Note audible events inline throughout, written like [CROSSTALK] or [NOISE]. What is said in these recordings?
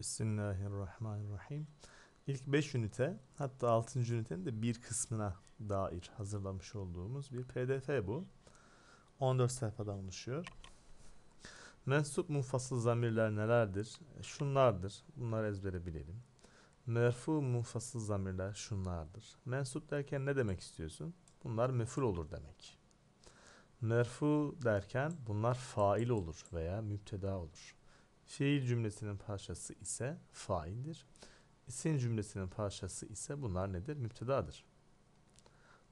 Bismillahirrahmanirrahim. İlk 5 ünite hatta 6. ünitenin de bir kısmına dair hazırlamış olduğumuz bir pdf bu. 14 sayfadan oluşuyor. Mensup munfasıl zamirler nelerdir? E, şunlardır. Bunları ezbere bilelim. Merfu munfasıl zamirler şunlardır. Mensup derken ne demek istiyorsun? Bunlar meful olur demek. Merfu derken bunlar fail olur veya müpteda olur. Şehir cümlesinin parçası ise faildir. İsim e, cümlesinin parçası ise bunlar nedir? Müptedadır.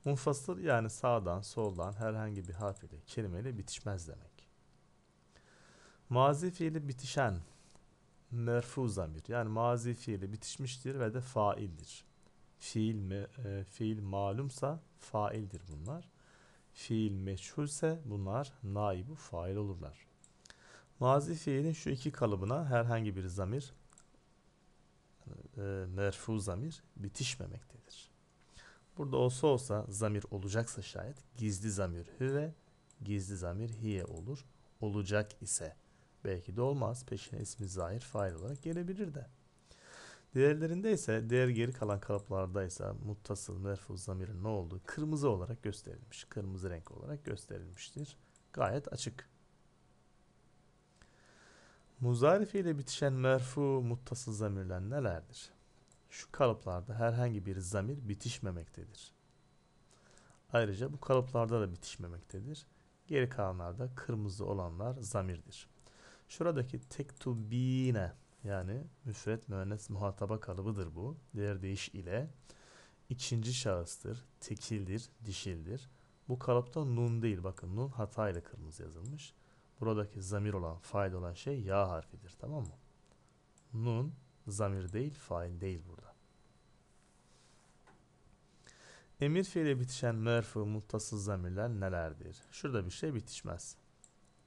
Munfasıl yani sağdan soldan herhangi bir harf ile kelimeyle bitişmez demek. Mazi fiili bitişen merfu zamir yani mazi fiili bitişmiştir ve de faildir. Fiil, me, e, fiil malumsa faildir bunlar. Fiil meçhulse bunlar naibu fail olurlar. Mazi fiilin şu iki kalıbına herhangi bir zamir e, merfu zamir bitişmemektedir. Burada olsa olsa zamir olacaksa şayet gizli zamir hüve, gizli zamir hiye olur. Olacak ise belki de olmaz. Peşine ismi zahir fail olarak gelebilir de. Diğerlerinde ise diğer geri kalan kalıplarda ise muttasıl merfu zamirin ne olduğu kırmızı olarak gösterilmiş. Kırmızı renk olarak gösterilmiştir. Gayet açık. Muzarifi ile bitişen merfu muttasıl zamirler nelerdir? Şu kalıplarda herhangi bir zamir bitişmemektedir. Ayrıca bu kalıplarda da bitişmemektedir. Geri kalanlarda kırmızı olanlar zamirdir. Şuradaki tek tektubine yani müfret müennes muhataba kalıbıdır bu. Diğer deyiş ile ikinci şahıstır, tekildir, dişildir. Bu kalıpta nun değil. Bakın nun hatayla kırmızı yazılmış. Buradaki zamir olan, fail olan şey ya harfidir. Tamam mı? Nun zamir değil, fail değil burada. Emir fiile bitişen merfu muttasız zamirler nelerdir? Şurada bir şey bitişmez.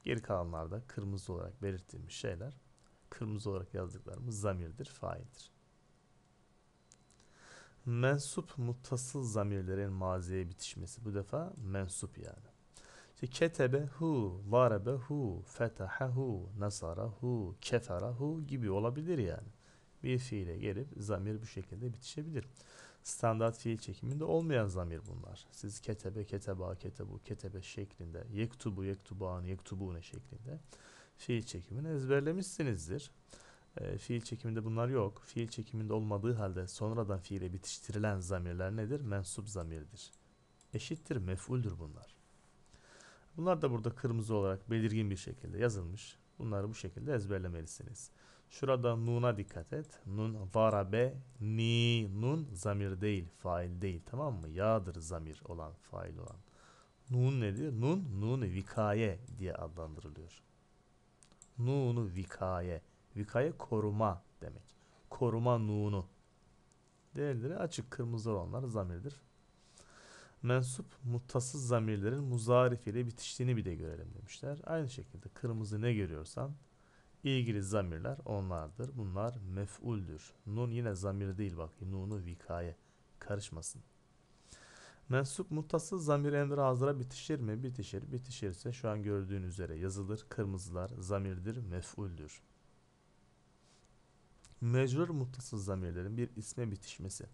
Geri kalanlarda kırmızı olarak belirttiğimiz şeyler, kırmızı olarak yazdıklarımız zamirdir, faildir. Mensup muttasıl zamirlerin maziye bitişmesi bu defa mensup yani. İşte ketebe hu, darebe hu, fetaha hu, nasara hu, kefara hu gibi olabilir yani. Bir fiile gelip zamir bu şekilde bitişebilir. Standart fiil çekiminde olmayan zamir bunlar. Siz ketebe, keteba, ketebu, ketebe şeklinde, yektubu, yektuban, yektubune şeklinde fiil çekimini ezberlemişsinizdir. E, fiil çekiminde bunlar yok. Fiil çekiminde olmadığı halde sonradan fiile bitiştirilen zamirler nedir? Mensup zamirdir. Eşittir, mef'uldür bunlar. Bunlar da burada kırmızı olarak belirgin bir şekilde yazılmış. Bunları bu şekilde ezberlemelisiniz. Şurada nuna dikkat et. Nun varabe ni nun zamir değil, fail değil tamam mı? Yağdır zamir olan, fail olan. Nun nedir? Nun, nun vikaye diye adlandırılıyor. Nunu vikaye. Vikaye koruma demek. Koruma nunu. Değerleri açık kırmızı olanlar zamirdir mensup mutasız zamirlerin muzarif ile bitiştiğini bir de görelim demişler. Aynı şekilde kırmızı ne görüyorsan ilgili zamirler onlardır. Bunlar mef'uldür. Nun yine zamir değil bak. Nunu vikaye. Karışmasın. Mensup mutasız zamir emri hazıra bitişir mi? Bitişir. Bitişirse şu an gördüğün üzere yazılır. Kırmızılar zamirdir, mef'uldür. Mecrur mutasız zamirlerin bir isme bitişmesi.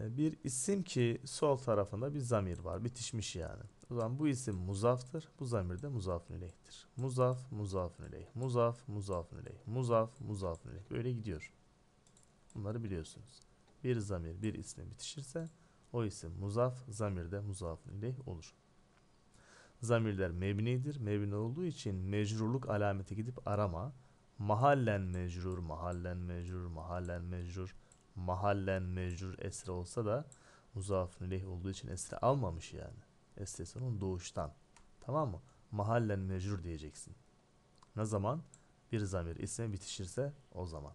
Ee, bir isim ki sol tarafında bir zamir var. Bitişmiş yani. O zaman bu isim muzaftır. Bu zamir de muzaf ileyhtir. Muzaf, muzaf ileyh. Muzaf, muzaf ileyh. Muzaf, muzaf ileyh. Böyle gidiyor. Bunları biliyorsunuz. Bir zamir bir isimle bitişirse o isim muzaf, zamir de muzaf ileyh olur. Zamirler mebnidir. Mebni olduğu için mecrurluk alameti gidip arama. Mahallen mecrur, mahallen mecrur, mahallen mecrur. Mahallen mecrur mahallen mecrur esre olsa da muzafın leh olduğu için esre almamış yani. Esresi onun doğuştan. Tamam mı? Mahallen mecrur diyeceksin. Ne zaman? Bir zamir ise bitişirse o zaman.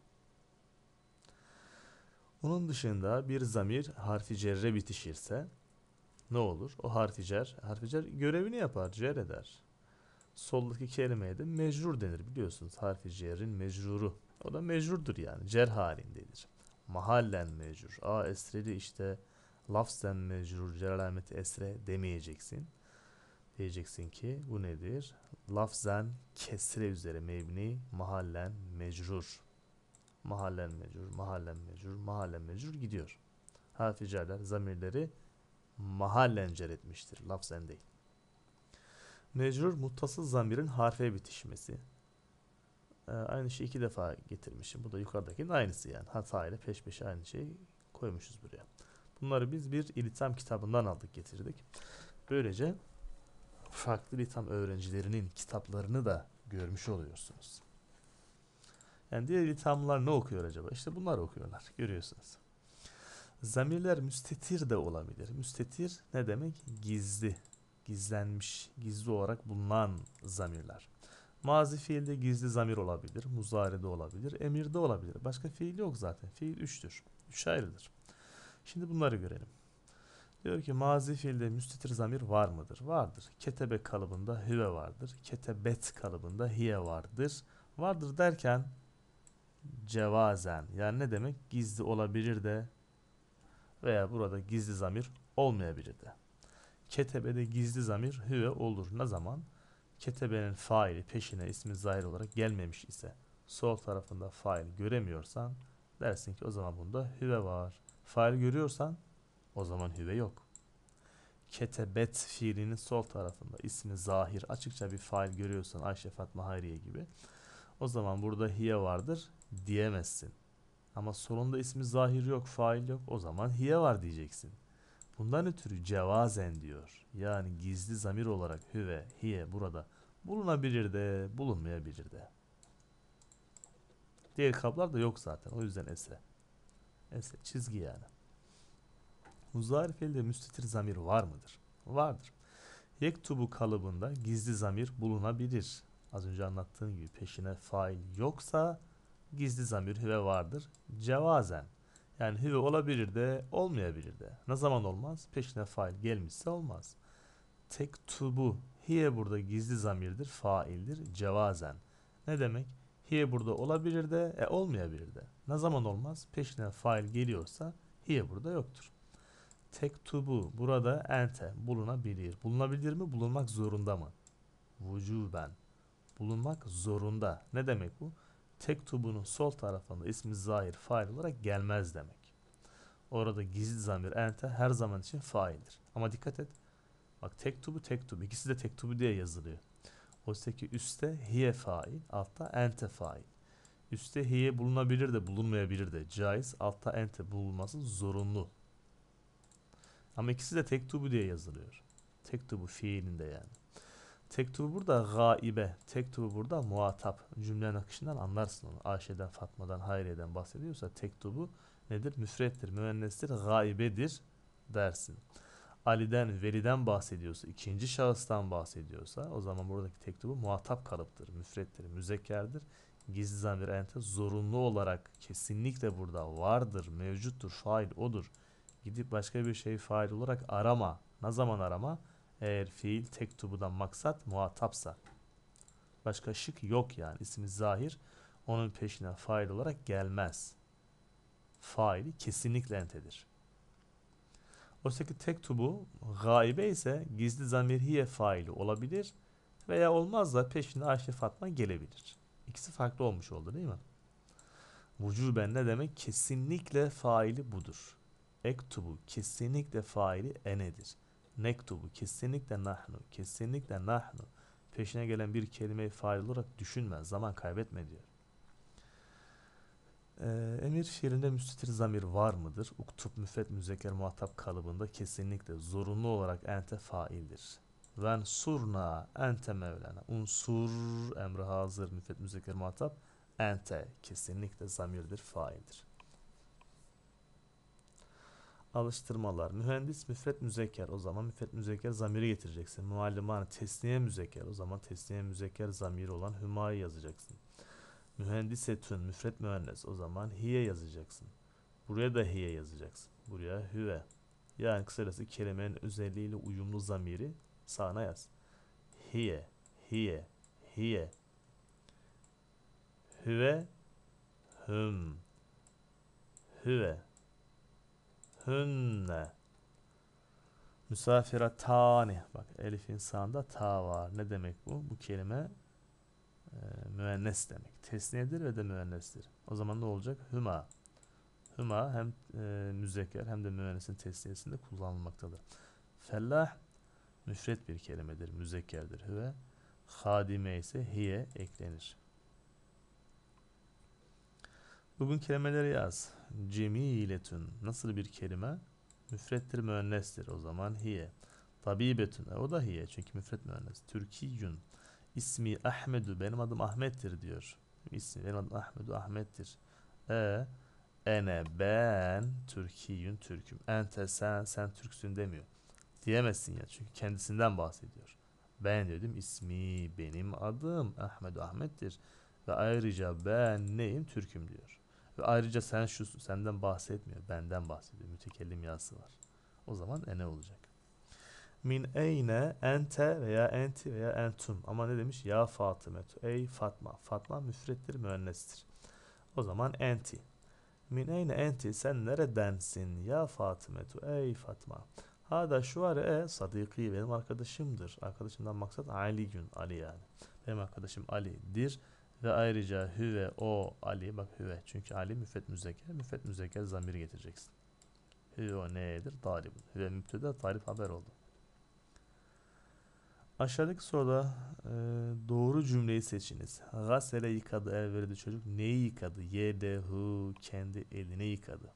Onun dışında bir zamir harfi cerre bitişirse ne olur? O harfi cer, harfi cer görevini yapar, cer eder. Soldaki kelimeye de mecrur denir biliyorsunuz. Harfi cerrin mecruru. O da mecrurdur yani. Cer halindedir mahallen mecrur. A esreli işte lafzen mecrur celamet esre demeyeceksin. Diyeceksin ki bu nedir? Lafzen kesre üzere mebni mahallen mecrur. Mahallen mecrur, mahallen mecrur, mahallen mecrur gidiyor. Hafizeler zamirleri mahallen cer etmiştir. Lafzen değil. Mecrur muttasıl zamirin harfe bitişmesi. Ee, aynı şeyi iki defa getirmişim. Bu da yukarıdakinin aynısı yani. Hata ile peş peşe aynı şeyi koymuşuz buraya. Bunları biz bir ilham kitabından aldık getirdik. Böylece farklı ilham öğrencilerinin kitaplarını da görmüş oluyorsunuz. Yani diğer ilhamlar ne okuyor acaba? İşte bunlar okuyorlar. Görüyorsunuz. Zamirler müstetir de olabilir. Müstetir ne demek? Gizli, gizlenmiş, gizli olarak bulunan zamirler. Mazi fiilde gizli zamir olabilir, muzarede olabilir, emirde olabilir. Başka fiil yok zaten. Fiil üçtür. Üç ayrıdır. Şimdi bunları görelim. Diyor ki mazi fiilde müstitir zamir var mıdır? Vardır. Ketebe kalıbında hüve vardır. Ketebet kalıbında hiye vardır. Vardır derken cevazen yani ne demek? Gizli olabilir de veya burada gizli zamir olmayabilir de. Ketebede gizli zamir hüve olur. Ne zaman? ketebenin faili peşine ismi zahir olarak gelmemiş ise sol tarafında fail göremiyorsan dersin ki o zaman bunda hüve var. Fail görüyorsan o zaman hüve yok. Ketebet fiilinin sol tarafında ismi zahir açıkça bir fail görüyorsan Ayşe Fatma Hayriye gibi o zaman burada hiye vardır diyemezsin. Ama solunda ismi zahir yok, fail yok. O zaman hiye var diyeceksin. Bundan ötürü cevazen diyor. Yani gizli zamir olarak hüve, hiye burada Bulunabilir de bulunmayabilir de. Diğer kaplar da yok zaten. O yüzden S. S çizgi yani. Muzarifelde müstetir zamir var mıdır? Vardır. Yektubu kalıbında gizli zamir bulunabilir. Az önce anlattığım gibi peşine fail yoksa gizli zamir hüve vardır. Cevazen. Yani hüve olabilir de olmayabilir de. Ne zaman olmaz? Peşine fail gelmişse olmaz. Tek tubu Hiye burada gizli zamirdir, faildir, cevazen. Ne demek? Hiye burada olabilir de, e olmayabilir de. Ne zaman olmaz? Peşine fail geliyorsa hiye burada yoktur. Tek tubu burada ente bulunabilir. Bulunabilir mi? Bulunmak zorunda mı? Vücuben. Bulunmak zorunda. Ne demek bu? Tek tubunun sol tarafında ismi zahir fail olarak gelmez demek. Orada gizli zamir ente her zaman için faildir. Ama dikkat et Bak tek tubu tek tubu. İkisi de tek tubu diye yazılıyor. Oysa ki üstte hiye fail, altta ente fail. Üstte hiye bulunabilir de bulunmayabilir de caiz. Altta ente bulunması zorunlu. Ama ikisi de tek tubu diye yazılıyor. Tek tubu fiilinde yani. Tek tubu burada gaibe, tek tubu burada muhatap. Cümlenin akışından anlarsın onu. Ayşe'den, Fatma'dan, Hayriye'den bahsediyorsa tek tubu nedir? Müfrettir, müennestir, gaibedir dersin. Ali'den, Veli'den bahsediyorsa, ikinci şahıstan bahsediyorsa o zaman buradaki tektubu muhatap kalıptır, müfrettir, müzekkerdir. Gizli zamir ente zorunlu olarak kesinlikle burada vardır, mevcuttur, fail odur. Gidip başka bir şey fail olarak arama. Ne zaman arama? Eğer fiil tektubudan maksat muhatapsa. Başka şık yok yani. İsmi zahir onun peşine fail olarak gelmez. Faili kesinlikle entedir. Oysaki tek tubu gaibe ise gizli zamir hiye faili olabilir veya olmaz da peşine Ayşe Fatma gelebilir. İkisi farklı olmuş oldu değil mi? Vücuben ne demek? Kesinlikle faili budur. Ek tubu kesinlikle faili enedir. Nektubu kesinlikle nahnu, kesinlikle nahnu. Peşine gelen bir kelimeyi fail olarak düşünme, zaman kaybetme diyor. Ee, emir şiirinde müstitir zamir var mıdır? Uktub müfet müzeker muhatap kalıbında kesinlikle zorunlu olarak ente faildir. Ven surna ente mevlana. Unsur emri hazır müfet müzeker muhatap ente kesinlikle zamirdir faildir. Alıştırmalar. Mühendis müfet müzeker o zaman müfet müzeker zamiri getireceksin. Mualliman tesniye müzeker o zaman tesniye müzeker zamiri olan hümayı yazacaksın. Mühendisetün müfret müennes. O zaman hiye yazacaksın. Buraya da hiye yazacaksın. Buraya hüve. Yani kısacası kelimenin özelliğiyle uyumlu zamiri sağına yaz. Hiye, hiye, hiye. Hüve, hüm. Hüve. Hünne. Müsafira tani. Bak elif insanda ta var. Ne demek bu? Bu kelime ee, müennes demek. Tesniyedir ve de müennestir. O zaman ne olacak? Hüma. Hüma hem e, müzekker hem de müennesin tesniyesinde kullanılmaktadır. Fellah müfret bir kelimedir, müzekkerdir. Hüve hadime ise hiye eklenir. Bugün kelimeleri yaz. Cemiletün nasıl bir kelime? Müfrettir, müennestir. O zaman hiye. Tabibetün. E, o da hiye çünkü müfret müennes. Türkiyün İsmi Ahmedu benim adım Ahmet'tir diyor. İsmi benim adım Ahmedu Ahmet'tir. E ene ben Türkiyün Türk'üm. Ente sen sen Türksün demiyor. Diyemezsin ya çünkü kendisinden bahsediyor. Ben dedim ismi benim adım Ahmedu Ahmet'tir. Ve ayrıca ben neyim? Türk'üm diyor. Ve ayrıca sen şu senden bahsetmiyor. Benden bahsediyor. Mütekellim yası var. O zaman ene olacak. Min eyne ente veya enti veya entum. Ama ne demiş? Ya Fatımetu. Ey Fatma. Fatma müfrettir, müennestir. O zaman enti. Min eyne enti. Sen neredensin? Ya Fatımetu. Ey Fatma. Hada şu var e sadiki benim arkadaşımdır. Arkadaşımdan maksat Ali gün Ali yani. Benim arkadaşım Ali'dir ve ayrıca hüve o Ali bak hüve çünkü Ali müfet müzeker müfet müzeker zamiri getireceksin. Hüve o nedir? Talibun. Hüve müptede talip haber oldu. Aşağıdaki soruda e, doğru cümleyi seçiniz. Gasele yıkadı el verdi çocuk. Neyi yıkadı? Yede Yedehu kendi elini yıkadı.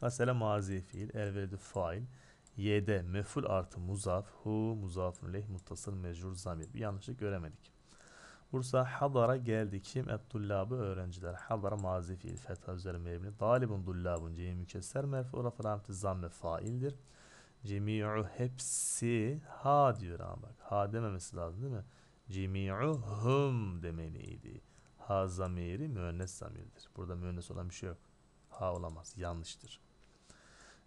Gasele mazi fiil. El verdi fail. Yede meful artı muzaf. Hu muzafun leh muttasıl mecrur zamir. Bir yanlışlık göremedik. Bursa hadara geldi. Kim? Ebdullabı öğrenciler. Hadara mazi fiil. Fetha üzeri mebni. Dalibun dullabun. Ceyim mükesser merfu. Rafa rahmeti zamme faildir. Cemi'u hepsi ha diyor ama bak. Ha dememesi lazım değil mi? Cemi'u hum demeliydi. Ha zamiri müennes zamirdir. Burada müennes olan bir şey yok. Ha olamaz. Yanlıştır.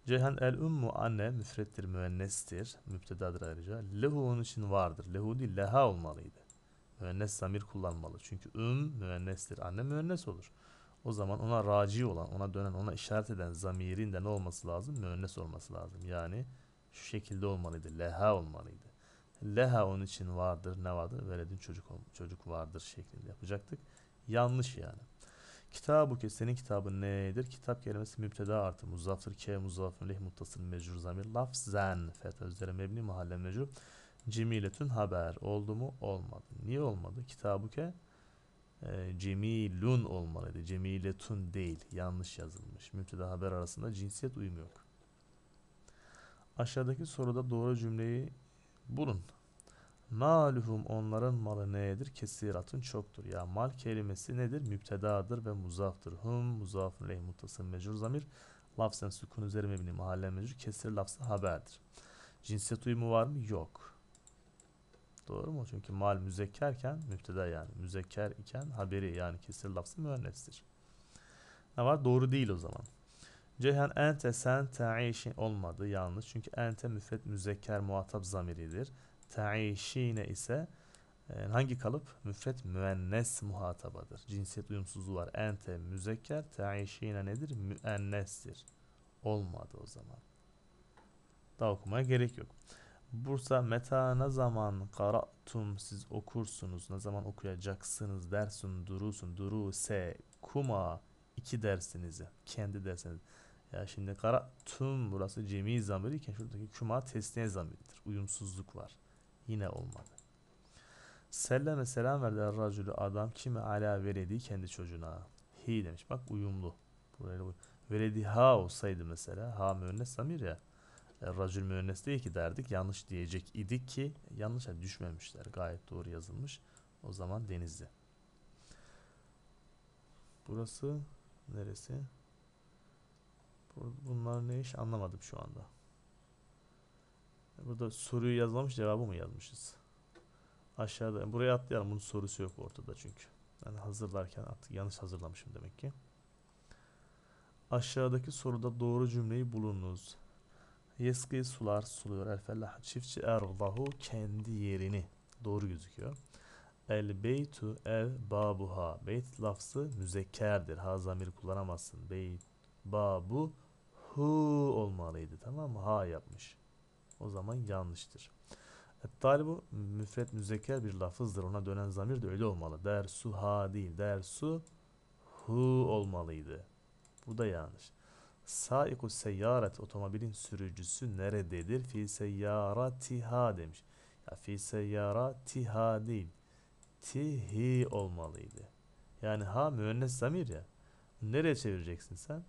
Ceyhan el ummu anne müfrettir müennestir. Müptedadır ayrıca. Lehu onun için vardır. Lehu değil leha olmalıydı. Müennes zamir kullanmalı. Çünkü üm um müennestir. Anne müennes olur. O zaman ona raci olan, ona dönen, ona işaret eden zamirin de ne olması lazım? Müennes olması lazım. Yani şu şekilde olmalıydı. Leha olmalıydı. Leha onun için vardır. Ne vardır? Veledin çocuk çocuk vardır şeklinde yapacaktık. Yanlış yani. Kitabu ki senin kitabın nedir? Kitap kelimesi müpteda artı muzaftır ke muzafın leh muttasıl mecrur zamir lafzen fetha üzere mebni mahalle mecrur cimiletün haber oldu mu? Olmadı. Niye olmadı? Kitabu ke e, cemilun olmalıydı. Cemiletun değil. Yanlış yazılmış. Müpteda haber arasında cinsiyet yok. Aşağıdaki soruda doğru cümleyi bulun. Maluhum onların malı nedir? Kesiratın çoktur. Ya mal kelimesi nedir? Mübtedadır ve muzaftır. Hum muzafun leh muttasın mecrur zamir. Lafzen sükun üzeri mebni mahalle mecrur. Kesir lafzı haberdir. Cinsiyet uyumu var mı? Yok. Doğru mu? Çünkü mal müzekkerken müpteda yani. Müzekker iken haberi yani kesir lafzı müennefstir. Ne var? Doğru değil o zaman. Ceyhan ente sen ta'işin olmadı yalnız. Çünkü ente müfret müzekker muhatap zamiridir. Ta'işine ise e, hangi kalıp? Müfret müennes muhatabadır. Cinsiyet uyumsuzluğu var. Ente müzekker, ta'işine nedir? Müennestir. Olmadı o zaman. Daha okumaya gerek yok. Bursa meta ne zaman karatum siz okursunuz, ne zaman okuyacaksınız dersun durusun se kuma iki dersinizi, kendi dersinizi. Ya şimdi kara tüm burası cemi zamir iken şuradaki Kuma tesniye zamirdir. Uyumsuzluk var. Yine olmadı. Selleme selam verdi racülü adam kime ala veredi kendi çocuğuna. Hi demiş bak uyumlu. Buraya veredi ha olsaydı mesela ha müennes zamir ya. Racül müennes değil ki derdik yanlış diyecek idik ki yanlış. düşmemişler. Gayet doğru yazılmış. O zaman denizli. Burası neresi? Bunlar ne iş anlamadım şu anda. Burada soruyu yazmamış cevabı mı yazmışız? Aşağıda buraya atlayalım. Bunun sorusu yok ortada çünkü. Yani hazırlarken artık yanlış hazırlamışım demek ki. Aşağıdaki soruda doğru cümleyi bulunuz. Yeski sular suluyor. El çiftçi erdahu kendi yerini. Doğru gözüküyor. El beytu ev babuha. Beyt lafzı müzekkerdir. Ha zamiri kullanamazsın. Beyt babu hu olmalıydı. Tamam mı? Ha yapmış. O zaman yanlıştır. Talibu müfret müzeker bir lafızdır. Ona dönen zamir de öyle olmalı. Dersu ha değil. Dersu hu olmalıydı. Bu da yanlış. Saiku seyyaret otomobilin sürücüsü nerededir? Fi seyyaratiha demiş. Ya fi seyyaratiha değil. Tihi olmalıydı. Yani ha müennes zamir ya. Nereye çevireceksin sen?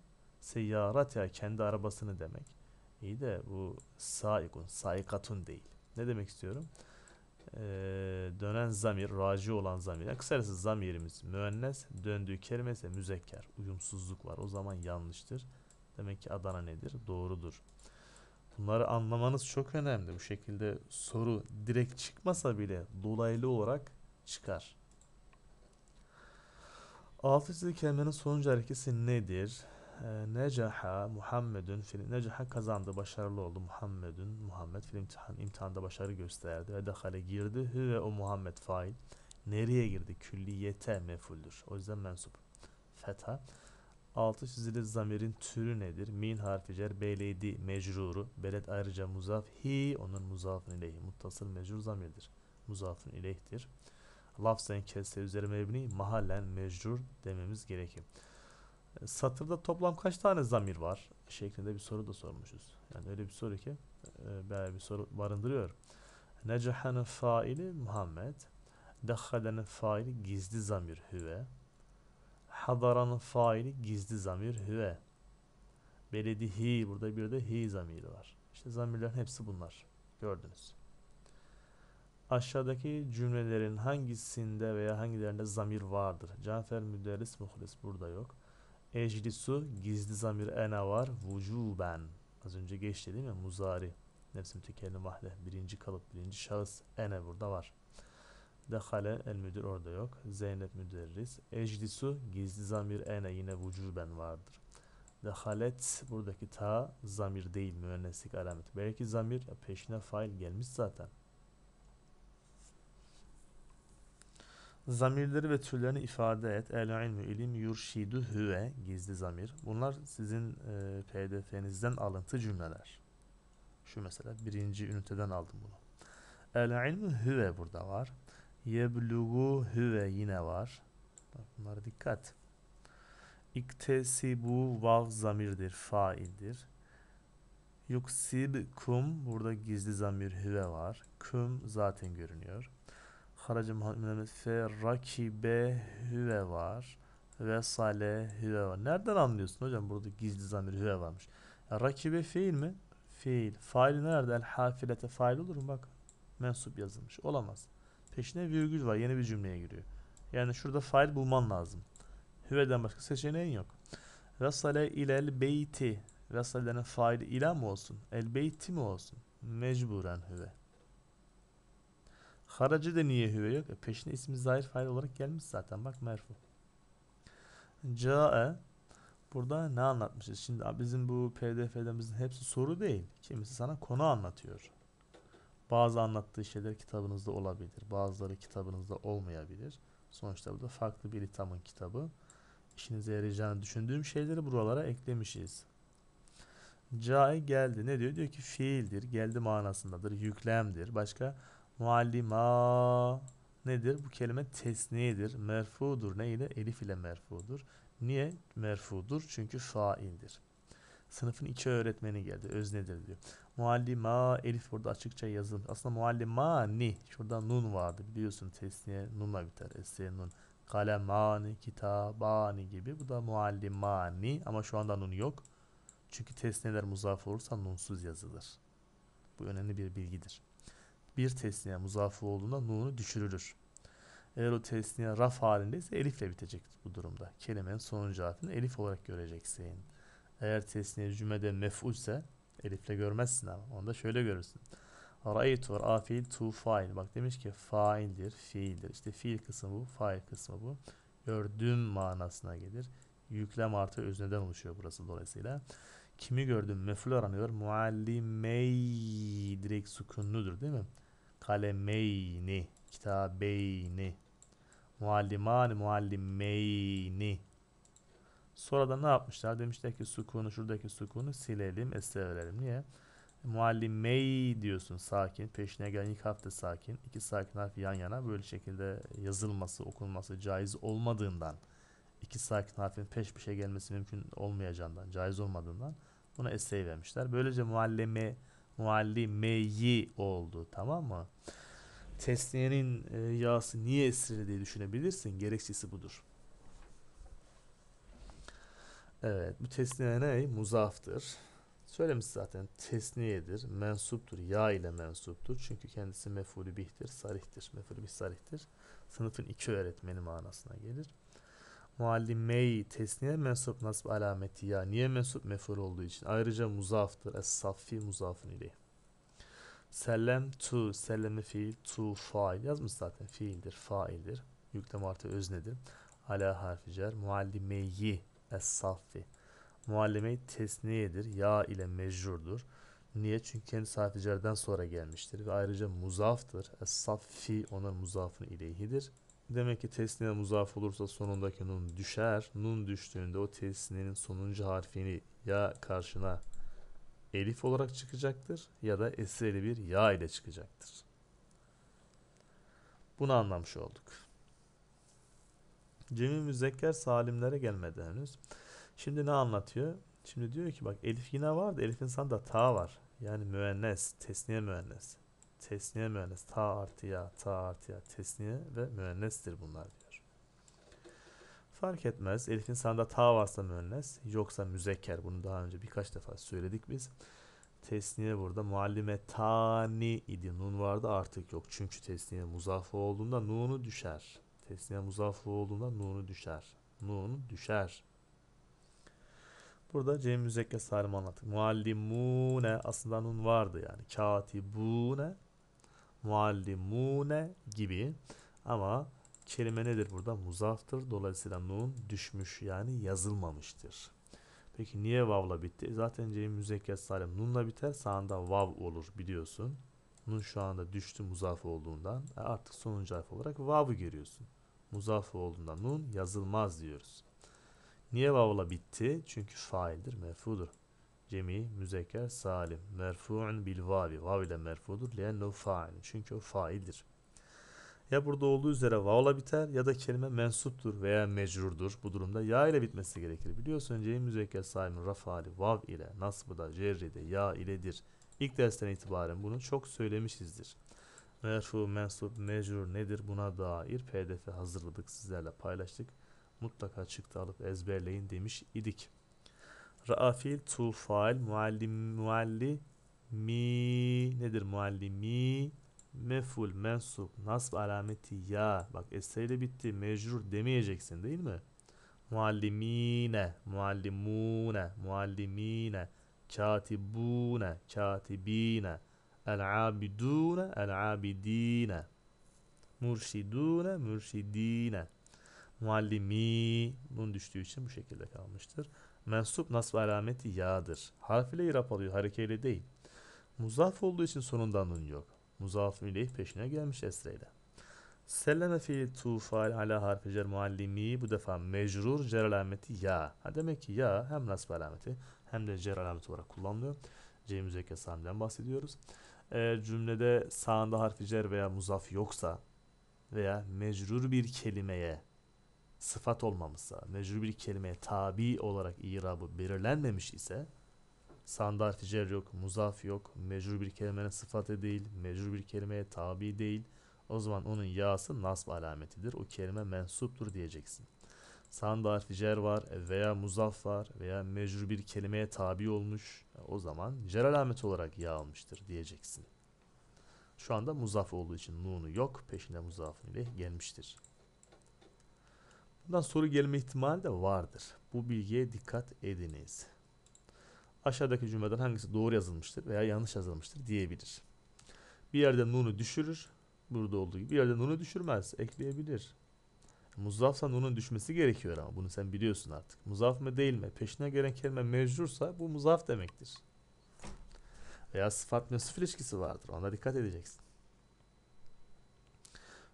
ya kendi arabasını demek. İyi de bu saikun, saikatun değil. Ne demek istiyorum? Ee, dönen zamir, raci olan zamir. Yani kısacası zamirimiz müennes, döndüğü kelime ise müzekker. Uyumsuzluk var. O zaman yanlıştır. Demek ki Adana nedir? Doğrudur. Bunları anlamanız çok önemli. Bu şekilde soru direkt çıkmasa bile dolaylı olarak çıkar. Altı çizgi kelimenin sonuncu harekesi nedir? Ee, Necaha Muhammedun fil Necaha kazandı, başarılı oldu. Muhammedun Muhammed fil imtihan imtihanda başarı gösterdi ve dahale girdi. ve o Muhammed fail. Nereye girdi? Külliyete mefuldür. O yüzden mensup. feta. Altı çizili zamirin türü nedir? Min harfi cer beledi mecruru. Beled ayrıca muzaf hi onun muzafın ileyhi. Muttasıl mecrur zamirdir. Muzafın ileyhtir. Lafzen kesse üzeri mebni mahallen mecrur dememiz gerekir satırda toplam kaç tane zamir var şeklinde bir soru da sormuşuz. Yani öyle bir soru ki böyle bir soru barındırıyor. Necahan'ın faili Muhammed. Dehhalen'in faili gizli zamir hüve. Hadaran'ın faili gizli zamir hüve. Beledihi burada bir de hi zamiri var. İşte zamirlerin hepsi bunlar. Gördünüz. Aşağıdaki cümlelerin hangisinde veya hangilerinde zamir vardır? Cafer müderris muhlis burada yok. Eclisu gizli zamir ene var. vucuben. Az önce geçti değil mi? Muzari. Nefsim tükelli mahle. Birinci kalıp birinci şahıs. Ene burada var. Dehale el müdür orada yok. Zeynep müderris. Eclisu gizli zamir ene yine vucuben vardır. Dehalet buradaki ta zamir değil müenneslik alamet. Belki zamir peşine fail gelmiş zaten. Zamirleri ve türlerini ifade et. El ilmü ilim yurşidu hüve gizli zamir. Bunlar sizin e, pdf'nizden alıntı cümleler. Şu mesela birinci üniteden aldım bunu. El ilmü hüve burada var. Yeblugu hüve yine var. Bak bunlara dikkat. İktesibu vav zamirdir, faildir. kum burada gizli zamir hüve var. Küm zaten görünüyor. Haraca muhammed fe rakibe hüve var. Ve hüve var. Nereden anlıyorsun hocam burada gizli zamir hüve varmış. Rakibe fiil mi? Fiil. Fail nerede? El hafilete fail olur mu? Bak mensup yazılmış. Olamaz. Peşine virgül var. Yeni bir cümleye giriyor. Yani şurada fail bulman lazım. Hüveden başka seçeneğin yok. Vesale ilel beyti. Vesale'nin faili ile mi olsun? El beyti mi olsun? Mecburen hüve. Haracı da niye hüve yok? E peşine ismi zahir fail olarak gelmiş zaten. Bak merfu. Ca'e Burada ne anlatmışız? Şimdi bizim bu pdf'lerimizin hepsi soru değil. Kimisi sana konu anlatıyor. Bazı anlattığı şeyler kitabınızda olabilir. Bazıları kitabınızda olmayabilir. Sonuçta bu da farklı bir itamın kitabı. İşinize yarayacağını düşündüğüm şeyleri buralara eklemişiz. Cae geldi. Ne diyor? Diyor ki fiildir. Geldi manasındadır. Yüklemdir. Başka? Muallima nedir? Bu kelime tesniyedir. Merfudur. Ne Elif ile merfudur. Niye merfudur? Çünkü faildir. Sınıfın iki öğretmeni geldi. Öz nedir diyor. Muallima elif burada açıkça yazılmış. Aslında muallima ni? Şurada nun vardı. Biliyorsun tesniye nunla biter. Esniye nun. Kalemani, kitabani gibi. Bu da muallimani ama şu anda nun yok. Çünkü tesneler muzaf olursa nunsuz yazılır. Bu önemli bir bilgidir bir tesniye muzafı olduğunda nunu düşürülür. Eğer o tesniye raf halindeyse elifle bitecek bu durumda. Kelimenin sonuncu harfini elif olarak göreceksin. Eğer tesniye cümlede mef'ul ise elifle görmezsin ama onu da şöyle görürsün. Ra'ytu ra'fil tu fail. Bak demiş ki faildir, fiildir. İşte fiil kısmı bu, fail kısmı bu. Gördüm manasına gelir. Yüklem artı özneden oluşuyor burası dolayısıyla. Kimi gördüm? Mef'ul aranıyor. Muallimey direkt sükunludur değil mi? kalemeyni, kitabeyni, muallimani muallimeyni. Sonra da ne yapmışlar? Demişler ki sukunu, şuradaki sukunu silelim, esre Niye? Muallimey diyorsun sakin. Peşine gelen ilk hafta sakin. iki sakin harf yan yana böyle şekilde yazılması, okunması caiz olmadığından iki sakin harfin peş peşe gelmesi mümkün olmayacağından, caiz olmadığından buna esreyi vermişler. Böylece muallime muallimeyi oldu tamam mı? Tesniyenin e, yası niye esirli diye düşünebilirsin. Gerekçesi budur. Evet bu tesniye ne? Muzaftır. Söylemiş zaten tesniyedir, mensuptur, ya ile mensuptur. Çünkü kendisi mefulü bihtir, sarihtir. Mefulü bih sarihtir. Sınıfın iki öğretmeni manasına gelir muallimey tesniye mensup nasb alameti ya. Niye mensup mefur olduğu için. Ayrıca muzaftır. Es-saffi muzafın ile. Sellem tu, selleme fiil, tu fail. Yazmış zaten fiildir, faildir. Yüklem artı öznedir. Ala harfi cer. Muallimeyi es-saffi. Muallimeyi tesniyedir. Ya ile mecrurdur. Niye? Çünkü kendi harfi cerden sonra gelmiştir. Ve ayrıca muzaftır. Es-saffi onun muzafın ileyhidir. Demek ki tesniye muzaf olursa sonundaki nun düşer. Nun düştüğünde o tesninin sonuncu harfini ya karşına elif olarak çıkacaktır ya da esreli bir ya ile çıkacaktır. Bunu anlamış olduk. Cemil müzekker salimlere gelmeden henüz. Şimdi ne anlatıyor? Şimdi diyor ki bak elif yine var da elif insan da ta var. Yani müennes, tesniye müennes tesniye müennes. Ta artı ya, ta artı ya. Tesniye ve müennestir bunlar diyor. Fark etmez. Elif'in sanda ta varsa müennes, yoksa müzekker. Bunu daha önce birkaç defa söyledik biz. Tesniye burada muallime tani idi. Nun vardı artık yok. Çünkü tesniye muzaf olduğunda nunu düşer. Tesniye muzaf olduğunda nunu düşer. Nun düşer. Burada Cem Müzekke Salim anlattık. Muallimune aslında nun vardı yani. Katibune muallimune gibi ama kelime nedir burada? Muzaftır. Dolayısıyla nun düşmüş yani yazılmamıştır. Peki niye vavla bitti? Zaten cem müzekkat salim nunla biter. Sağında vav olur biliyorsun. Nun şu anda düştü muzaf olduğundan e artık sonuncu harf olarak vav'ı görüyorsun. Muzaf olduğundan nun yazılmaz diyoruz. Niye vavla bitti? Çünkü faildir, mefudur. Cemi, müzeker, salim. Merfu'un bil vavi. Vav ile merfudur. Liennehu fa'il. Çünkü o faildir. Ya burada olduğu üzere vavla biter ya da kelime mensuptur veya mecrurdur. Bu durumda ya ile bitmesi gerekir. Biliyorsun Cemi müzekker salimin rafali vav ile nasbı da cerri de ya iledir. İlk dersten itibaren bunu çok söylemişizdir. Merfu, mensup, mecrur nedir buna dair pdf hazırladık sizlerle paylaştık. Mutlaka çıktı alıp ezberleyin demiş idik. Ra'a fiil, fail, muallim, mualli, mi nedir muallimi? Meful, mensup, nasb alameti ya. Bak esseyle bitti. Mecrur demeyeceksin değil mi? Muallimine, muallimune, muallimine, katibune, katibine, el-abidune, el-abidine, mürşidune, mürşidine, muallimi. Bunun düştüğü için bu şekilde kalmıştır. Mensup nasb alameti yağdır. Harf ile irap alıyor, harekeyle değil. Muzaf olduğu için sonunda nun yok. Muzaf ileyh peşine gelmiş esreyle. Selleme fiil tufal ala harfi cer muallimi bu defa mecrur cer alameti ya. Ha demek ki ya hem nasb alameti hem de cer alameti olarak kullanılıyor. C müzekke sahamiden bahsediyoruz. Eğer cümlede sağında harfi cer veya muzaf yoksa veya mecrur bir kelimeye sıfat olmamışsa, mecbur bir kelimeye tabi olarak irabı belirlenmemiş ise sanda harfi yok, muzaf yok, mecbur bir kelimenin sıfatı değil, mecbur bir kelimeye tabi değil. O zaman onun yası nasb alametidir. O kelime mensuptur diyeceksin. Sanda harfi var veya muzaf var veya mecbur bir kelimeye tabi olmuş. O zaman cer alameti olarak ya almıştır diyeceksin. Şu anda muzaf olduğu için nunu yok. Peşinde muzafın ile gelmiştir. Bundan soru gelme ihtimali de vardır. Bu bilgiye dikkat ediniz. Aşağıdaki cümleden hangisi doğru yazılmıştır veya yanlış yazılmıştır diyebilir. Bir yerde nunu düşürür. Burada olduğu gibi bir yerde nunu düşürmez. Ekleyebilir. Muzafsa nunun düşmesi gerekiyor ama bunu sen biliyorsun artık. Muzaf mı değil mi? Peşine gelen kelime mecbursa bu muzaf demektir. Veya sıfat müsif ilişkisi vardır. Ona dikkat edeceksin.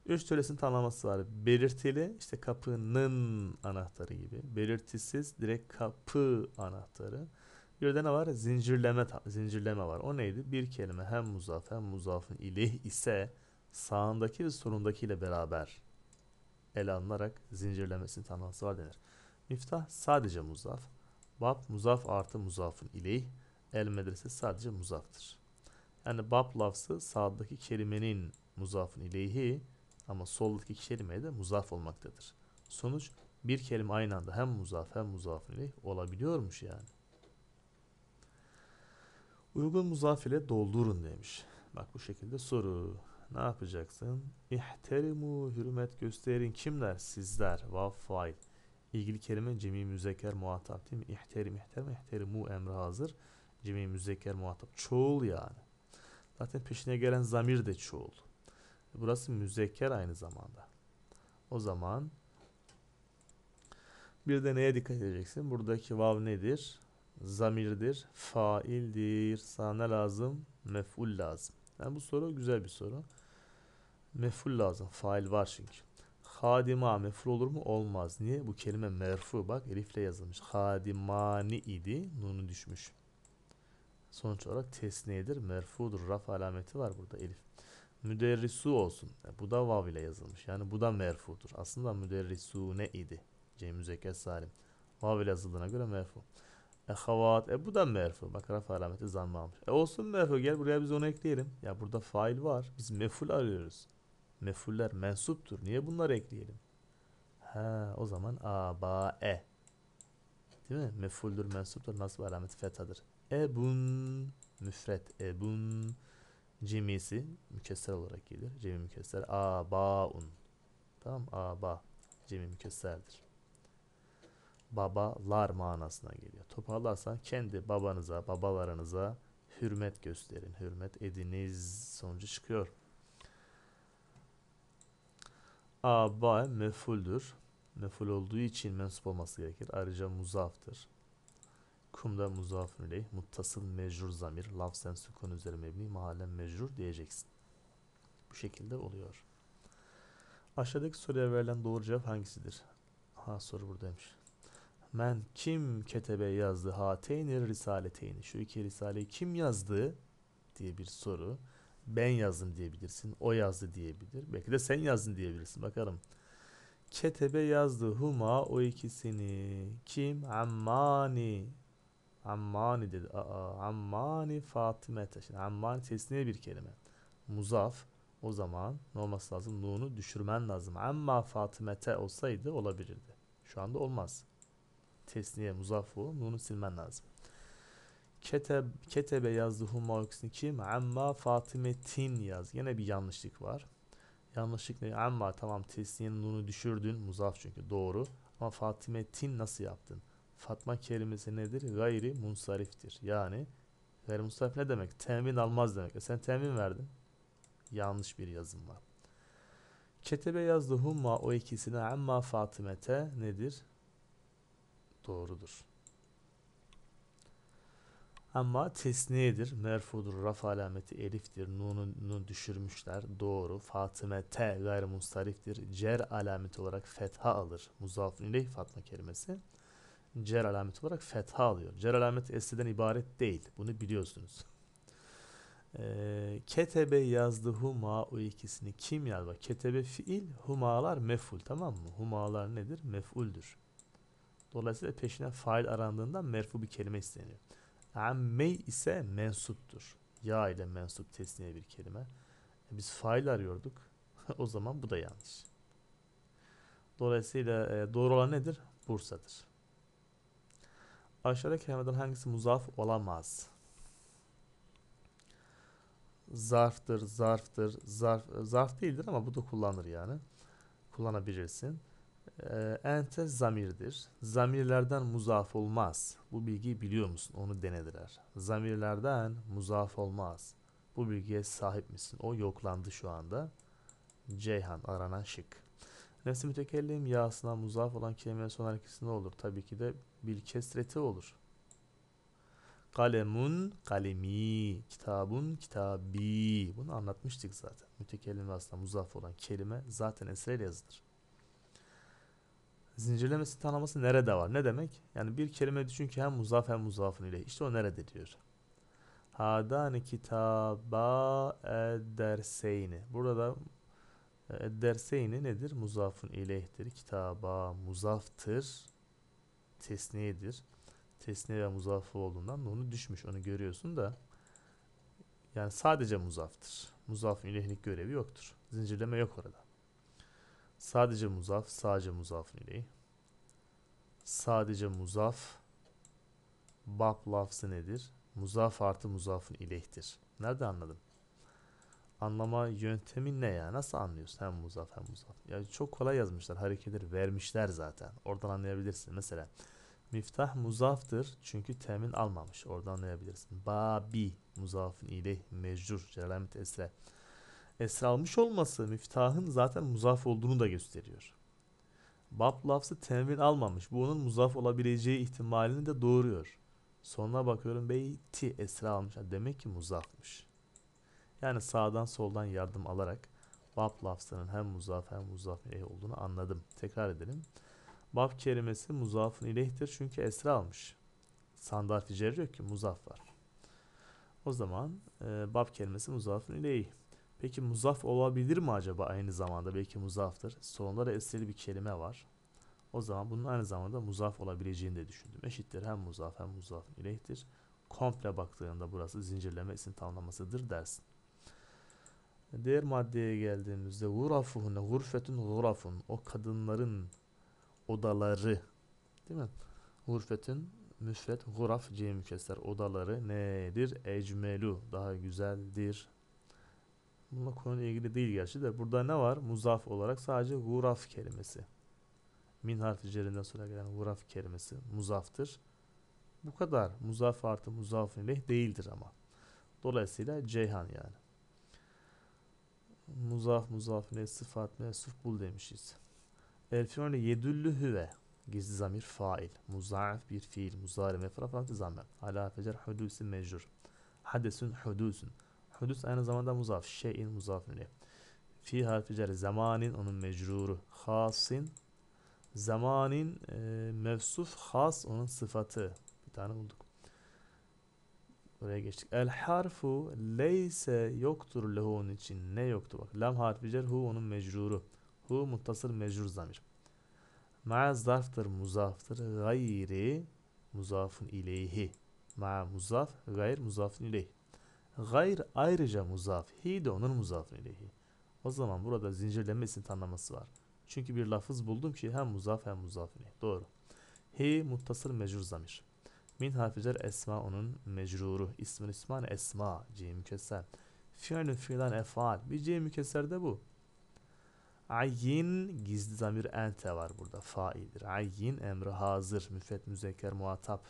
Üç türesinin tanımlaması var. Belirtili işte kapının anahtarı gibi. Belirtisiz direkt kapı anahtarı. Bir de ne var? Zincirleme, zincirleme var. O neydi? Bir kelime hem muzaf hem muzafın ileh ise sağındaki ve solundaki ile beraber ele alınarak zincirlemesinin tanımlaması var denir. Miftah sadece muzaf. Bab muzaf artı muzafın ileyh. El medrese sadece muzaftır. Yani bab lafzı sağdaki kelimenin muzafın ileyhi ama soldaki kelimeye de muzaf olmaktadır. Sonuç bir kelime aynı anda hem muzaf hem muzaf ileyh olabiliyormuş yani. Uygun muzaf ile doldurun demiş. Bak bu şekilde soru. Ne yapacaksın? İhterimu hürmet gösterin. Kimler? Sizler. Vav fail. İlgili kelime cemi müzeker muhatap değil mi? İhterim, ihterim, ihterimu emri hazır. Cemi müzeker muhatap. Çoğul yani. Zaten peşine gelen zamir de çoğul. Burası müzekker aynı zamanda. O zaman bir de neye dikkat edeceksin? Buradaki vav nedir? Zamirdir, faildir. Sana lazım, mef'ul lazım. Yani bu soru güzel bir soru. Mef'ul lazım, fail var çünkü. Hadima mef'ul olur mu? Olmaz. Niye? Bu kelime merfu bak elifle yazılmış. Hadimani idi, nunu düşmüş. Sonuç olarak tesniyedir, merfudur. Raf alameti var burada elif müderrisu olsun. Yani bu da vav ile yazılmış. Yani bu da merfudur. Aslında müderrisu ne idi? Cem Müzekker Salim. Vav ile yazıldığına göre merfu. Ehavat. E bu da merfu. Bak raf alameti zammı almış. E olsun merfu. Gel buraya biz onu ekleyelim. Ya burada fail var. Biz meful arıyoruz. Mefuller mensuptur. Niye bunları ekleyelim? Ha o zaman e. Değil mi? Mefuldür mensuptur. Nasıl alameti fethadır. Ebun. Müfret. Ebun cimisi mükesser olarak gelir. Cemi mükesser abaun. Tamam ba. cemi mükesserdir. Babalar manasına geliyor. Toparlarsan kendi babanıza, babalarınıza hürmet gösterin. Hürmet ediniz sonucu çıkıyor. A ba mefuldür. Meful olduğu için mensup olması gerekir. Ayrıca muzaftır. Kumda muzafun ileyh, muttasıl mecrur zamir, lafzen sükun üzeri mebni, mahallen mecrur diyeceksin. Bu şekilde oluyor. Aşağıdaki soruya verilen doğru cevap hangisidir? Ha soru buradaymış. Men kim ketebe yazdı hateyni risaleteyni? Şu iki risaleyi kim yazdı diye bir soru. Ben yazdım diyebilirsin. O yazdı diyebilir. Belki de sen yazdın diyebilirsin. Bakalım. Ketebe yazdı huma o ikisini. Kim? Ammani. Ammani dedi. Aa, ammani Fatimete. Şimdi ammani tesniye bir kelime. Muzaf o zaman ne olması lazım? Nunu düşürmen lazım. Amma Fatimete olsaydı olabilirdi. Şu anda olmaz. Tesniye muzafu nunu silmen lazım. Keteb, ketebe yazdı huma öksünü kim? Amma Fatimetin yaz. Yine bir yanlışlık var. Yanlışlık ne? Amma tamam tesniyenin nunu düşürdün. Muzaf çünkü doğru. Ama Fatimetin nasıl yaptın? Fatma kelimesi nedir? Gayri munsariftir. Yani gayri munsarif ne demek? Temin almaz demek. E sen temin verdin. Yanlış bir yazım var. Ketebe yazdı humma o ikisine amma Fatimete nedir? Doğrudur. Ama tesniyedir, merfudur, raf alameti eliftir, nunu düşürmüşler, doğru. Fatime te gayrimustariftir, cer alameti olarak fetha alır. Muzafun ileyh Fatma kelimesi cer alameti olarak fetha alıyor. Cer alameti esneden ibaret değil. Bunu biliyorsunuz. E, ketebe yazdı huma o ikisini kim yazdı? Ketebe fiil, humalar meful tamam mı? Humalar nedir? Mefuldür. Dolayısıyla peşine fail arandığından merfu bir kelime isteniyor. Amme ise mensuptur. Ya ile mensup tesniye bir kelime. E, biz fail arıyorduk. [LAUGHS] o zaman bu da yanlış. Dolayısıyla e, doğru olan nedir? Bursa'dır. Aşağıdaki kelimeden hangisi muzaf olamaz? Zarftır, zarftır, zarf, zarf değildir ama bu da kullanır yani. Kullanabilirsin. E, ente zamirdir. Zamirlerden muzaf olmaz. Bu bilgiyi biliyor musun? Onu denediler. Zamirlerden muzaf olmaz. Bu bilgiye sahip misin? O yoklandı şu anda. Ceyhan aranan şık. Nesi mütekellim yasına muzaf olan kelimenin son harekesi ne olur? Tabii ki de bil kesreti olur. Kalemun kalemi, kitabun kitabi. Bunu anlatmıştık zaten. Mütekellim aslında muzaf olan kelime zaten esreyle yazıdır Zincirlemesi tanıması nerede var? Ne demek? Yani bir kelime düşün ki hem muzaf hem muzafın ile. İşte o nerede diyor. Hadani kitaba ederseyni. Burada ee, Derseğini nedir? Muzafun ileyhtir. Kitaba muzaftır. Tesniyedir. Tesniye ve muzafı olduğundan onu düşmüş. Onu görüyorsun da yani sadece muzaftır. Muzafın ileyhlik görevi yoktur. Zincirleme yok orada. Sadece muzaf, sadece muzafın ileyh. Sadece muzaf bab lafzı nedir? Muzaf artı muzafın ileyhtir. Nerede anladın? anlama yöntemi ne ya? Nasıl anlıyorsun? Hem muzaf hem muzaf. Ya çok kolay yazmışlar. Hareketleri vermişler zaten. Oradan anlayabilirsin. Mesela miftah muzaftır çünkü temin almamış. Oradan anlayabilirsin. Babi muzafın ile mecrur. Celamet esre. Esre almış olması miftahın zaten muzaf olduğunu da gösteriyor. Bab lafzı temin almamış. Bu onun muzaf olabileceği ihtimalini de doğuruyor. Sonuna bakıyorum beyti esra almış. Demek ki muzafmış. Yani sağdan soldan yardım alarak bab lafzının hem muzaf hem muzaf ileyh olduğunu anladım. Tekrar edelim. Bab kelimesi muzafın ileyhtir çünkü esra almış. Sandal ticari yok ki muzaf var. O zaman e, bab kelimesi muzafın ileyh. Peki muzaf olabilir mi acaba aynı zamanda? Belki muzaftır. Sonunda da esreli bir kelime var. O zaman bunun aynı zamanda muzaf olabileceğini de düşündüm. Eşittir hem muzaf hem muzafın ileyhtir. Komple baktığında burası zincirleme isim tamlamasıdır dersin. Diğer maddeye geldiğimizde gurafuhune gurfetun gurafun o kadınların odaları değil mi? Gurfetun müsfet guraf cem keser odaları nedir? Ecmelu daha güzeldir. Bununla konuyla ilgili değil gerçi de burada ne var? Muzaf olarak sadece guraf kelimesi. Min harfi cerinden sonra gelen guraf kelimesi muzaftır. Bu kadar. Muzaf artı muzaf ile değildir ama. Dolayısıyla Ceyhan yani. Muzaf muzaf ne sıfat mensuf bul demişiz. El fi'lü yedüllü hüve. Gizli zamir fail. Muzaaf bir fiil. Muzari mefra falan zamme. Ala fecer hudüsün mecrur. Hadesün hudüsün. Hudüs aynı zamanda muzaf. Şeyin muzaf ne? Fi harfi zamanin onun mecruru. Hasin zamanin e, mevsuf has onun sıfatı. Bir tane bulduk. Buraya geçtik. El harfu leyse yoktur lehu onun için. Ne yoktu bak. Lam harfi cer hu onun mecruru. Hu muttasıl mecrur zamir. Ma zarftır muzaftır. Gayri muzafın ileyhi. Ma muzaf gayr muzafın ileyhi. Gayr ayrıca muzaf. Hi de onun muzafın ileyhi. O zaman burada zincirlemesinin tanımlaması var. Çünkü bir lafız buldum ki hem muzaf hem muzafın. ileyhi. Doğru. Hi muttasıl mecrur zamir. Min harficer esma onun mecruru. İsmin isman esma. C mükesser. Fiilün fiilan efal. Bir C mükesser de bu. Ayin gizli zamir ente var burada. Faildir. Ayin emri hazır. Müfet müzekker muhatap.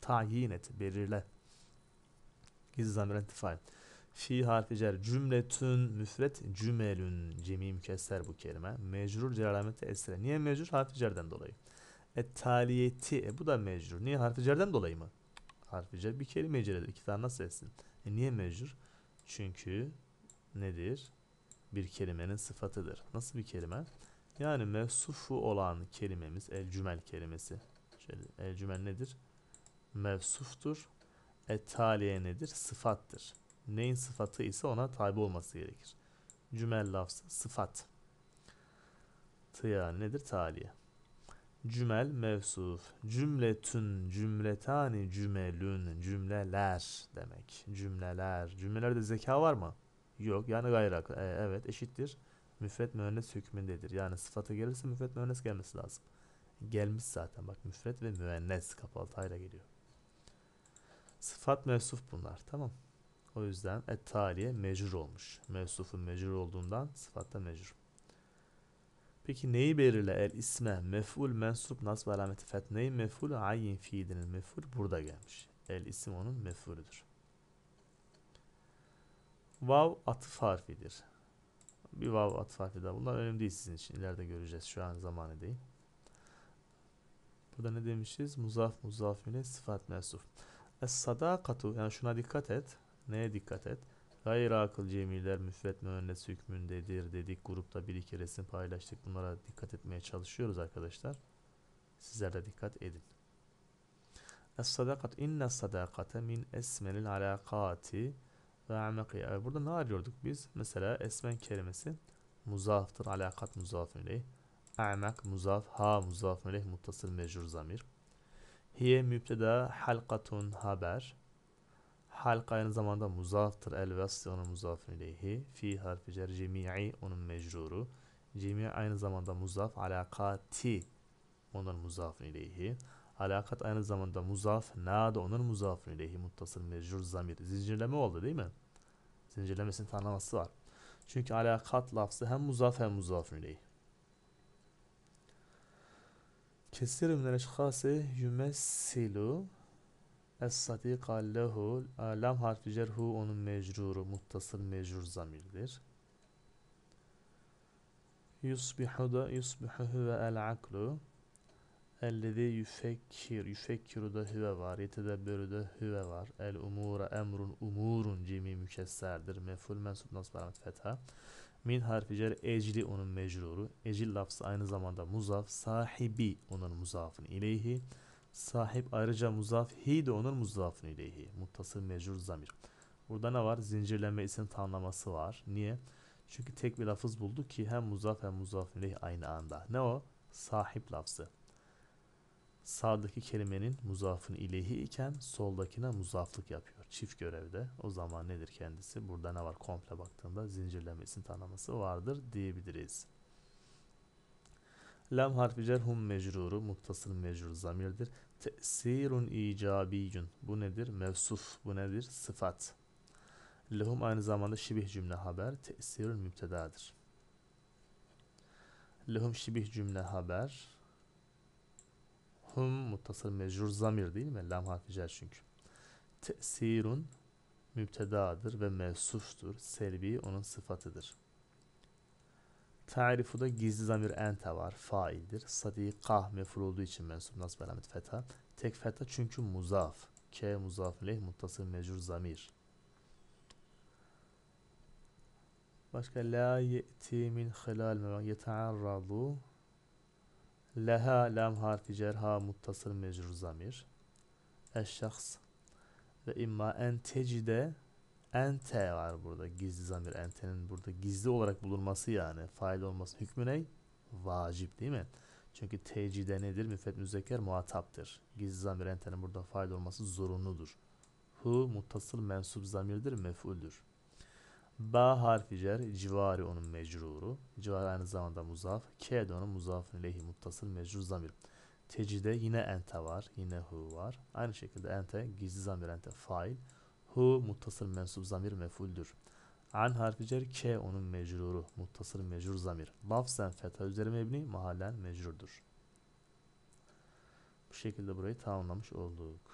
Tayin et. Belirle. Gizli zamir ente fail. Fi harfi cer cümletün müfret cümelün cemim keser bu kelime. Mecrur celameti esre. Niye mecrur? Harfi cerden dolayı etaliyeti E, bu da mecrur. Niye? Harfi cerden dolayı mı? Harfi cer. Bir kelime ceredir. İki tane nasıl etsin? E, niye mecrur? Çünkü nedir? Bir kelimenin sıfatıdır. Nasıl bir kelime? Yani mevsufu olan kelimemiz el cümel kelimesi. Şöyle, el cümel nedir? Mevsuftur. etaliye nedir? Sıfattır. Neyin sıfatı ise ona tabi olması gerekir. Cümel lafzı sıfat. Tıya nedir? Taliye. Cümel mevsuf. Cümletün, cümletani, cümelün, cümleler demek. Cümleler. Cümlelerde zeka var mı? Yok. Yani gayrak. E, evet eşittir. Müfret müennes hükmündedir. Yani sıfatı gelirse müfret müennes gelmesi lazım. Gelmiş zaten. Bak müfret ve müennes kapalı tayla geliyor. Sıfat mevsuf bunlar. Tamam. O yüzden et taliye mecrur olmuş. Mevsufun mecrur olduğundan sıfatta mecrur. Peki neyi belirle? El isme, mef'ul, mensup, nasb alameti feth. mef'ul? Ayin fiilinin mef'ul burada gelmiş. El isim onun mef'ulüdür. Vav atıf harfidir. Bir vav atıf harfi daha. Bunlar önemli değil sizin için. İleride göreceğiz. Şu an zamanı değil. Burada ne demişiz? Muzaf, muzaf, müne, sıfat, mensup. Es sadakatu. Yani şuna dikkat et. Neye dikkat et? Hayır akıl cemiler müfret müennes hükmündedir dedik. Grupta bir iki resim paylaştık. Bunlara dikkat etmeye çalışıyoruz arkadaşlar. Sizler de dikkat edin. Es-sadakat inne sadakate min esmenil alakati ve amaki. Burada ne arıyorduk biz? Mesela esmen kelimesi muzaftır. Alakat muzaf ileyh. A'mak muzaf. Ha muzaf ileyh. Muttasıl mecrur zamir. Hiye mübteda halkatun haber. Halk aynı zamanda muzaftır. El vasli onun muzafın ileyhi. Fi harfi cer cemi'i onun mecruru. Cemi aynı zamanda muzaf. Alakati onun muzafın ileyhi. Alakat aynı zamanda muzaf. Na onun muzafın ileyhi. Muttasıl mecrur zamir. Zincirleme oldu değil mi? Zincirlemesinin tanıması var. Çünkü alakat lafzı hem muzaf hem muzafın ileyhi. Kesir min el yümessilu Es-sadika lehu lam harfi cerhu onun mecruru muttasıl mecrur zamirdir. Yusbihu da yusbihu ve el aklu Ellezi yüfekkir yüfekkiru da hüve var yetedebbürü de hüve var El umura emrun umurun cemi mükesserdir meful mensup nasb alamet fetha Min harfi cer ecli onun mecruru ecil lafzı aynı zamanda muzaf sahibi onun muzafın ileyhi Sahip ayrıca muzaf hi de onun muzafın ileyhi. Muttasıl mecrur zamir. Burada ne var? Zincirleme isim tanımlaması var. Niye? Çünkü tek bir lafız bulduk ki hem muzaf hem muzafın ileyhi aynı anda. Ne o? Sahip lafzı. Sağdaki kelimenin muzafın ileyhi iken soldakine muzaflık yapıyor. Çift görevde. O zaman nedir kendisi? Burada ne var? Komple baktığında zincirleme isim tanımlaması vardır diyebiliriz. Lam harfi cer hum mecruru muttasıl mecrur zamirdir. Tesirun icabiyun. Bu nedir? Mevsuf. Bu nedir? Sıfat. Lehum aynı zamanda şibih cümle haber. Tesirun müptedadır. Lehum şibih cümle haber. Hum muttasıl mecrur zamir değil mi? Lam harfi çünkü. Tesirun müptedadır ve mevsuftur. Selbi onun sıfatıdır. Tarifu da gizli zamir ente var. Faildir. Sadika meful olduğu için mensup. Nasıl alamet feta? Tek feta çünkü muzaf. K muzaf leh muttasıl mecrur zamir. Başka la ye'ti min hilal mevan yetearradu leha lam harfi cerha muttasıl mecrur zamir. Eşşahs ve imma en tecide ente var burada. Gizli zamir entenin burada gizli olarak bulunması yani fail olması hükmü ne? Vacip değil mi? Çünkü tecide nedir? Müfet müzeker muhataptır. Gizli zamir entenin burada fail olması zorunludur. Hu mutasıl mensup zamirdir, mef'uldür. Ba harfi cer, civarı onun mecruru. Civar aynı zamanda muzaf. K de onun muzafın lehi mutasıl mecrur zamir. Tecide yine ente var, yine hu var. Aynı şekilde ente, gizli zamir ente fail. Hu muttasıl mensup zamir mefuldür. An harfi cer k onun mecruru. Muttasıl mecrur zamir. Lafzen fetha üzeri mebni mahallen mecrurdur. Bu şekilde burayı tamamlamış olduk.